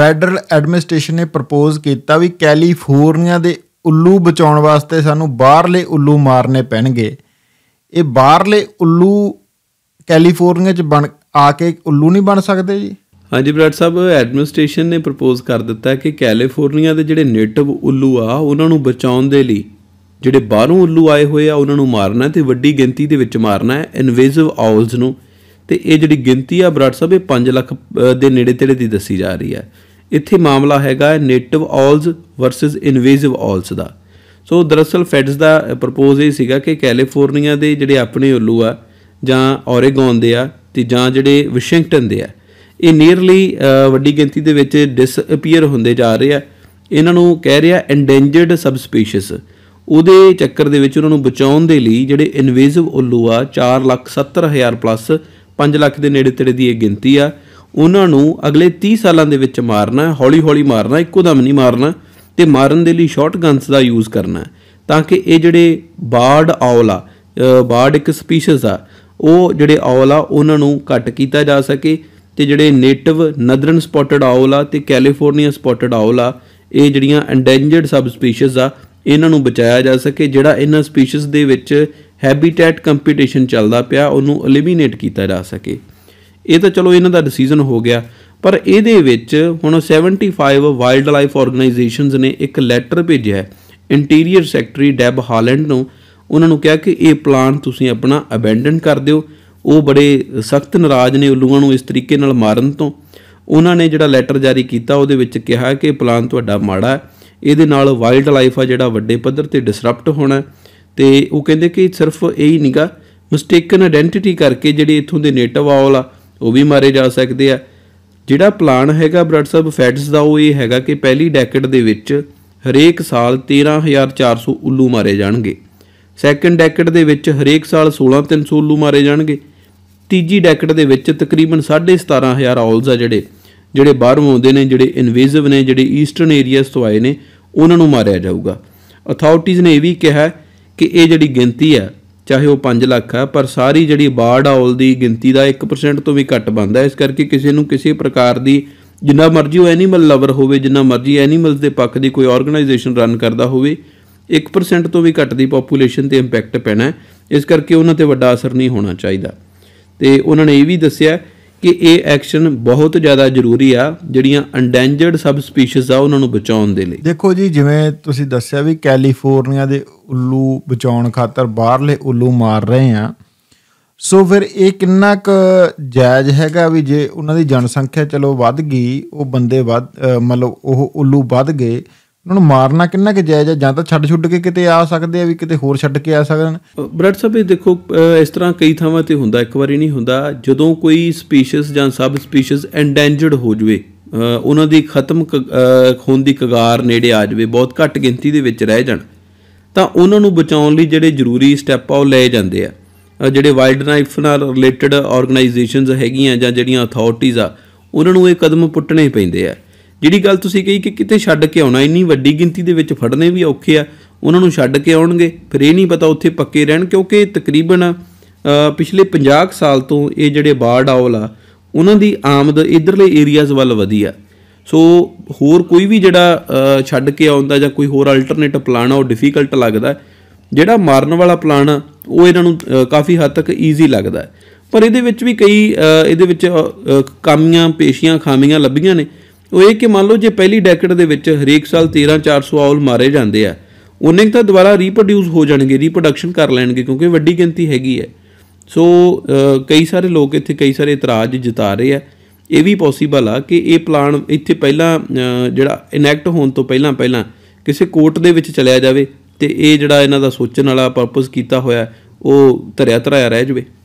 federal administration ਨੇ propose ਕੀਤਾ ਵੀ California ਦੇ ਉੱਲੂ ਬਚਾਉਣ ਵਾਸਤੇ ਸਾਨੂੰ ਬਾਹਰਲੇ ਉੱਲੂ ਮਾਰਨੇ ਪੈਣਗੇ ਇਹ ਬਾਹਰਲੇ ਉੱਲੂ ਕੈਲੀਫੋਰਨੀਆ 'ਚ ਬਣ ਆ ਕੇ ਉੱਲੂ ਨਹੀਂ ਬਣ ਸਕਦੇ ਜੀ ਹਾਂਜੀ ਬ੍ਰਾਦਰ ਸਾਹਿਬ ਐਡਮਿਨਿਸਟ੍ਰੇਸ਼ਨ ਨੇ ਪ੍ਰਪੋਜ਼ ਕਰ ਦਿੱਤਾ ਕਿ ਕੈਲੀਫੋਰਨੀਆ ਦੇ ਜਿਹੜੇ ਨੇਟਿਵ ਉੱਲੂ ਆ ਉਹਨਾਂ ਨੂੰ ਬਚਾਉਣ ਦੇ ਲਈ ਜਿਹੜੇ ਬਾਹਰੋਂ ਉੱਲੂ ਆਏ ਹੋਏ ਆ ਉਹਨਾਂ ਨੂੰ ਮਾਰਨਾ ਤੇ ਵੱਡੀ ਗਿਣਤੀ ਦੇ ਵਿੱਚ ਮਾਰਨਾ ਹੈ ਇਨਵੇਸਿਵ ਆਊਲਸ ਨੂੰ ਤੇ ਇਹ ਜਿਹੜੀ ਗਿਣਤੀ ਆ ਬ੍ਰਾਦਰ ਸਾਹਿਬ ਇਹ 5 ਲੱਖ ਦੇ ਨੇੜੇ ਤੇੜੇ ਦੀ ਦੱਸੀ ਜਾ ਰਹੀ ਹੈ ਇੱਥੇ ਮਾਮਲਾ ਹੈਗਾ ਨੇਟਿਵ ਆਲਸ ਵਰਸਸ ਇਨਵੇਸਿਵ ਆਲਸ ਦਾ ਸੋ ਦਰਅਸਲ ਫੈਡਸ ਦਾ ਪ੍ਰਪੋਜ਼ ਇਹ ਸੀਗਾ ਕਿ ਕੈਲੀਫੋਰਨੀਆ ਦੇ ਜਿਹੜੇ ਆਪਣੇ ਉੱਲੂ ਆ ਜਾਂ ਓਰੇਗਨ ਦੇ ਆ ਤੇ ਜਾਂ ਜਿਹੜੇ ਵਾਸ਼ਿੰਗਟਨ ਦੇ ਆ ਇਹ ਨੀਅਰਲੀ ਵੱਡੀ ਗਿਣਤੀ ਦੇ ਵਿੱਚ ਡਿਸਅਪੀਅਰ ਹੁੰਦੇ ਜਾ ਰਹੇ ਆ ਇਹਨਾਂ ਨੂੰ ਕਹਿ ਰਿਹਾ ਐਂਡੇਂਜਰਡ ਸਪੀਸ਼ੀਸ ਉਹਦੇ ਚੱਕਰ ਦੇ ਵਿੱਚ ਉਹਨਾਂ ਨੂੰ ਬਚਾਉਣ ਦੇ ਲਈ ਜਿਹੜੇ ਇਨਵੇਸਿਵ ਉੱਲੂ ਆ 4 ਲੱਖ 70 ਹਜ਼ਾਰ ਪਲੱਸ 5 ਲੱਖ ਦੇ ਨੇੜੇ ਤੇੜੇ ਦੀ ਇਹ ਗਿਣਤੀ ਆ ਉਹਨਾਂ ਨੂੰ ਅਗਲੇ 30 ਸਾਲਾਂ ਦੇ ਵਿੱਚ ਮਾਰਨਾ ਹੈ ਹੌਲੀ-ਹੌਲੀ ਮਾਰਨਾ ਇੱਕੋ ਦਮ ਨਹੀਂ ਮਾਰਨਾ ਤੇ ਮਾਰਨ ਦੇ ਲਈ ਸ਼ਾਰਟ ਗਨਸ ਦਾ ਯੂਜ਼ ਕਰਨਾ ਹੈ ਤਾਂ ਕਿ ਇਹ ਜਿਹੜੇ ਬਾਰਡ ਆਉਲ ਆ ਬਾਰਡ ਇੱਕ ਸਪੀਸੀਜ਼ ਆ ਉਹ ਜਿਹੜੇ ਆਉਲ ਆ ਉਹਨਾਂ ਨੂੰ ਘੱਟ ਕੀਤਾ ਜਾ ਸਕੇ ਤੇ ਜਿਹੜੇ ਨੇਟਿਵ ਨਦਰਨ ਸਪੌਟਡ ਆਉਲ ਆ ਤੇ ਕੈਲੀਫੋਰਨੀਆ ਸਪੌਟਡ ਆਉਲ ਆ ਇਹ ਜਿਹੜੀਆਂ ਐਂਡੇਂਜਰਡ ਸਬ ਸਪੀਸੀਜ਼ ਆ ਇਹਨਾਂ ਨੂੰ ਬਚਾਇਆ ਜਾ ਸਕੇ ਜਿਹੜਾ ਇਹਨਾਂ ਸਪੀਸੀਜ਼ ਦੇ ਵਿੱਚ ਹੈਬਿਟੈਟ ਕੰਪੀਟੀਸ਼ਨ ਚੱਲਦਾ ਪਿਆ ਉਹਨੂੰ ਐਲੀਮੀਨੇਟ ਕੀਤਾ ਜਾ ਸਕੇ ਇਹ ਤਾਂ ਚਲੋ ਇਹਨਾਂ ਦਾ ਡਿਸੀਜਨ ਹੋ ਗਿਆ ਪਰ ਇਹਦੇ ਵਿੱਚ ਹੁਣ 75 ਵਾਈਲਡ ਲਾਈਫ ਆਰਗੇਨਾਈਜੇਸ਼ਨਸ ਨੇ ਇੱਕ ਲੈਟਰ ਭੇਜਿਆ ਹੈ ਇੰਟੀਰੀਅਰ ਸੈਕਟਰੀ ਡੈਬ ਹਾਲੈਂਡ ਨੂੰ ਉਹਨਾਂ ਨੂੰ ਕਿਹਾ ਕਿ ਇਹ ਪਲਾਨ ਤੁਸੀਂ ਆਪਣਾ ਅਬੈਂਡਨ ਕਰ ਦਿਓ ਉਹ ਬੜੇ ਸਖਤ ਨਾਰਾਜ਼ ਨੇ ਉਲੂਆਂ ਨੂੰ ਇਸ ਤਰੀਕੇ ਨਾਲ ਮਾਰਨ ਤੋਂ ਉਹਨਾਂ ਨੇ ਜਿਹੜਾ ਲੈਟਰ ਜਾਰੀ ਕੀਤਾ ਉਹਦੇ ਵਿੱਚ ਕਿਹਾ ਕਿ ਪਲਾਨ ਤੁਹਾਡਾ ਮਾੜਾ ਹੈ ਇਹਦੇ ਨਾਲ ਵਾਈਲਡ ਲਾਈਫ ਆ ਜਿਹੜਾ ਵੱਡੇ ਪੱਧਰ ਤੇ ਡਿਸਰਪਟ ਹੋਣਾ ਤੇ ਉਹ ਕਹਿੰਦੇ ਕਿ ਸਿਰਫ ਇਹ ਹੀ ਨਹੀਂਗਾ ਮਿਸਟੇਕਨ ਆਇਡੈਂਟੀਟੀ ਕਰਕੇ ਜਿਹੜੇ ਇੱਥੋਂ ਦੇ ਨੇਟਿਵ ਆਲ ਆ ਉਹ ਵੀ ਮਾਰੇ ਜਾ ਸਕਦੇ ਆ ਜਿਹੜਾ ਪਲਾਨ ਹੈਗਾ ਬ੍ਰੈਡ ਸਬ ਫੈਡਸ ਦਾ ਉਹ ਇਹ ਹੈਗਾ ਕਿ ਪਹਿਲੀ ਡੈਕੇਡ ਦੇ ਵਿੱਚ ਹਰੇਕ ਸਾਲ 13400 ਉੱਲੂ ਮਾਰੇ ਜਾਣਗੇ ਸੈਕੰਡ ਡੈਕੇਡ ਦੇ ਵਿੱਚ ਹਰੇਕ ਸਾਲ 16300 ਉੱਲੂ ਮਾਰੇ ਜਾਣਗੇ ਤੀਜੀ ਡੈਕੇਡ ਦੇ ਵਿੱਚ ਤਕਰੀਬਨ 17500 ਆਲਸ ਆ ਜਿਹੜੇ ਜਿਹੜੇ ਬਾਹਰੋਂ ਆਉਂਦੇ ਨੇ ਜਿਹੜੇ ਇਨਵੇਸਿਵ ਨੇ ਜਿਹੜੇ ਈਸਟਰਨ ਏਰੀਆਸ ਤੋਂ ਆਏ ਨੇ ਉਹਨਾਂ ਨੂੰ ਮਾਰਿਆ ਜਾਊਗਾ ਅਥਾਰਟੀਜ਼ ਨੇ ਇਹ ਵੀ ਕਿਹਾ ਕਿ ਇਹ ਜਿਹੜੀ ਗਿਣਤੀ ਹੈ ਚਾਹੇ ਉਹ 5 ਲੱਖ ਆ ਪਰ ਸਾਰੀ ਜਿਹੜੀ ਬਾੜ ਆਉਲ ਦੀ ਗਿਣਤੀ ਦਾ 1% ਤੋਂ ਵੀ ਘੱਟ ਬੰਦਾ ਇਸ ਕਰਕੇ ਕਿਸੇ ਨੂੰ ਕਿਸੇ ਪ੍ਰਕਾਰ ਦੀ ਜਿੰਨਾ ਮਰਜ਼ੀ ਉਹ ਐਨੀਮਲ ਲਵਰ ਹੋਵੇ ਜਿੰਨਾ ਮਰਜ਼ੀ ਐਨੀਮਲਸ ਦੇ ਪੱਖ ਦੀ ਕੋਈ ਆਰਗੇਨਾਈਜੇਸ਼ਨ ਰਨ ਕਰਦਾ ਹੋਵੇ 1% ਤੋਂ ਵੀ ਘੱਟ ਦੀ ਪੋਪੂਲੇਸ਼ਨ ਤੇ ਇੰਪੈਕਟ ਪੈਣਾ ਇਸ ਕਰਕੇ ਉਹਨਾਂ ਤੇ ਵੱਡਾ ਅਸਰ ਨਹੀਂ ਹੋਣਾ ਚਾਹੀਦਾ ਤੇ ਉਹਨਾਂ ਨੇ ਇਹ ਵੀ ਦੱਸਿਆ ਕਿ ਇਹ ਐਕਸ਼ਨ ਬਹੁਤ ਜ਼ਿਆਦਾ ਜ਼ਰੂਰੀ ਆ ਜਿਹੜੀਆਂ ਅਨਡੈਂਜਰਡ ਸਬ ਸਪੀਸੀਜ਼ ਆ ਉਹਨਾਂ ਨੂੰ ਬਚਾਉਣ ਦੇ ਲਈ ਦੇਖੋ ਜੀ ਜਿਵੇਂ ਤੁਸੀਂ ਦੱਸਿਆ ਵੀ ਕੈਲੀਫੋਰਨੀਆ ਦੇ ਉੱਲੂ ਬਚਾਉਣ ਖਾਤਰ ਬਾਹਰਲੇ ਉੱਲੂ ਮਾਰ ਰਹੇ ਆ ਸੋ ਫਿਰ ਇਹ ਕਿੰਨਾ ਕੁ ਜਾਇਜ਼ ਹੈਗਾ ਵੀ ਜੇ ਉਹਨਾਂ ਦੀ ਜਨਸੰਖਿਆ ਚਲੋ ਵੱਧ ਗਈ ਉਹ ਬੰਦੇ ਵੱਧ ਮਤਲਬ ਉਹ ਉੱਲੂ ਵੱਧ ਗਏ ਉਹਨਾਂ ਨੂੰ ਮਾਰਨਾ ਕਿੰਨਾ ਕੁ ਜਾਇਜ਼ ਹੈ ਜਾਂ ਤਾਂ ਛੱਡ ਛੁੱਟ ਕੇ ਕਿਤੇ ਆ ਸਕਦੇ ਆ ਵੀ ਕਿਤੇ ਹੋਰ ਛੱਡ ਕੇ ਆ ਸਕਣ ਬ੍ਰੈਡ ਸਾਹਿਬ ਇਹ ਦੇਖੋ ਇਸ ਤਰ੍ਹਾਂ ਕਈ ਥਾਵਾਂ ਤੇ ਹੁੰਦਾ ਇੱਕ ਵਾਰੀ ਨਹੀਂ ਹੁੰਦਾ ਜਦੋਂ ਕੋਈ ਸਪੀਸੀਜ਼ ਜਾਂ ਸਬ ਸਪੀਸੀਜ਼ ਐਂਡੈਂਜਰਡ ਹੋ ਜਵੇ ਉਹਨਾਂ ਦੀ ਖਤਮ ਹੋਣ ਦੀ ਕਗਾਰ ਨੇੜੇ ਆ ਜਵੇ ਬਹੁਤ ਘੱਟ ਗਿਣਤੀ ਦੇ ਵਿੱਚ ਰਹਿ ਜਾਣ ਤਾਂ ਉਹਨਾਂ ਨੂੰ ਬਚਾਉਣ ਲਈ ਜਿਹੜੇ ਜ਼ਰੂਰੀ ਸਟੈਪ ਆ ਉਹ ਲਏ ਜਾਂਦੇ ਆ ਜਿਹੜੇ ਵਾਈਲਡ ਲਾਈਫ ਨਾਲ ਰਿਲੇਟਡ ਆਰਗੇਨਾਈਜੇਸ਼ਨਸ ਹੈਗੀਆਂ ਜਾਂ ਜਿਹੜੀਆਂ ਅਥਾਰਟੀਆਂ ਆ ਉਹਨਾਂ ਨੂੰ ਇਹ ਕਦਮ ਪੁੱਟਣੇ ਪੈਂਦੇ ਆ ਜਿਹੜੀ ਗੱਲ ਤੁਸੀਂ ਕਹੀ ਕਿ ਕਿਤੇ ਛੱਡ ਕੇ ਆਉਣਾ ਇੰਨੀ ਵੱਡੀ ਗਿਣਤੀ ਦੇ ਵਿੱਚ ਫੜਨੇ ਵੀ ਔਖੇ ਆ ਉਹਨਾਂ ਨੂੰ ਛੱਡ ਕੇ ਆਉਣਗੇ ਫਿਰ ਇਹ ਨਹੀਂ ਪਤਾ ਉੱਥੇ ਪੱਕੇ ਰਹਿਣ ਕਿਉਂਕਿ ਤਕਰੀਬਨ ਪਿਛਲੇ 50 ਸਾਲ ਤੋਂ ਇਹ ਜਿਹੜੇ ਬਾਰਡ ਆਉਲ ਆ ਉਹਨਾਂ ਦੀ ਆਮਦ ਇਧਰਲੇ ਏਰੀਆਜ਼ ਵੱਲ ਵਧੀ ਆ ਸੋ ਹੋਰ ਕੋਈ ਵੀ ਜਿਹੜਾ ਛੱਡ ਕੇ ਆਉਂਦਾ ਜਾਂ ਕੋਈ ਹੋਰ ਅਲਟਰਨੇਟ ਪਲਾਨ ਆ ਉਹ ਡਿਫਿਕਲਟ ਲੱਗਦਾ ਜਿਹੜਾ ਮਾਰਨ ਵਾਲਾ ਪਲਾਨ ਉਹ ਇਹਨਾਂ ਨੂੰ ਕਾਫੀ ਹੱਦ ਤੱਕ ਈਜ਼ੀ ਲੱਗਦਾ ਪਰ ਇਹਦੇ ਵਿੱਚ ਵੀ ਕਈ ਇਹਦੇ ਵਿੱਚ ਕਾਮੀਆਂ ਪੇਸ਼ੀਆਂ ਖਾਮੀਆਂ ਲੱਭੀਆਂ ਨੇ ਉਹ ਇਹ ਕਿ ਮੰਨ ਲਓ ਜੇ ਪਹਿਲੀ ਡੈਕੇਡ ਦੇ ਵਿੱਚ ਹਰੇਕ ਸਾਲ 13400 ਆਉਲ ਮਾਰੇ ਜਾਂਦੇ ਆ ਉਹਨੇ ਤਾਂ ਦੁਬਾਰਾ ਰੀਪਰੋਡਿਊਸ ਹੋ ਜਾਣਗੇ ਰੀਪਰੋਡਕਸ਼ਨ ਕਰ ਲੈਣਗੇ ਕਿਉਂਕਿ ਵੱਡੀ ਗਿਣਤੀ ਹੈਗੀ ਹੈ ਸੋ ਕਈ ਸਾਰੇ ਲੋਕ ਇੱਥੇ ਕਈ ਸਾਰੇ ਇਤਰਾਜ਼ ਜਿਤਾ ਰਹੇ ਆ ਇਹ ਵੀ ਪੋਸੀਬਲ ਆ ਕਿ ਇਹ ਪਲਾਨ ਇੱਥੇ ਪਹਿਲਾਂ ਜਿਹੜਾ ਇਨੈਕਟ ਹੋਣ ਤੋਂ ਪਹਿਲਾਂ ਪਹਿਲਾਂ ਕਿਸੇ ਕੋਰਟ ਦੇ ਵਿੱਚ ਚਲਿਆ ਜਾਵੇ ਤੇ ਇਹ ਜਿਹੜਾ ਇਹਨਾਂ ਦਾ ਸੋਚਣ ਵਾਲਾ ਪਰਪਸ ਕੀਤਾ ਹੋਇਆ ਉਹ ਧਰਿਆ ਧਰਾਇਆ ਰਹਿ ਜਾਵੇ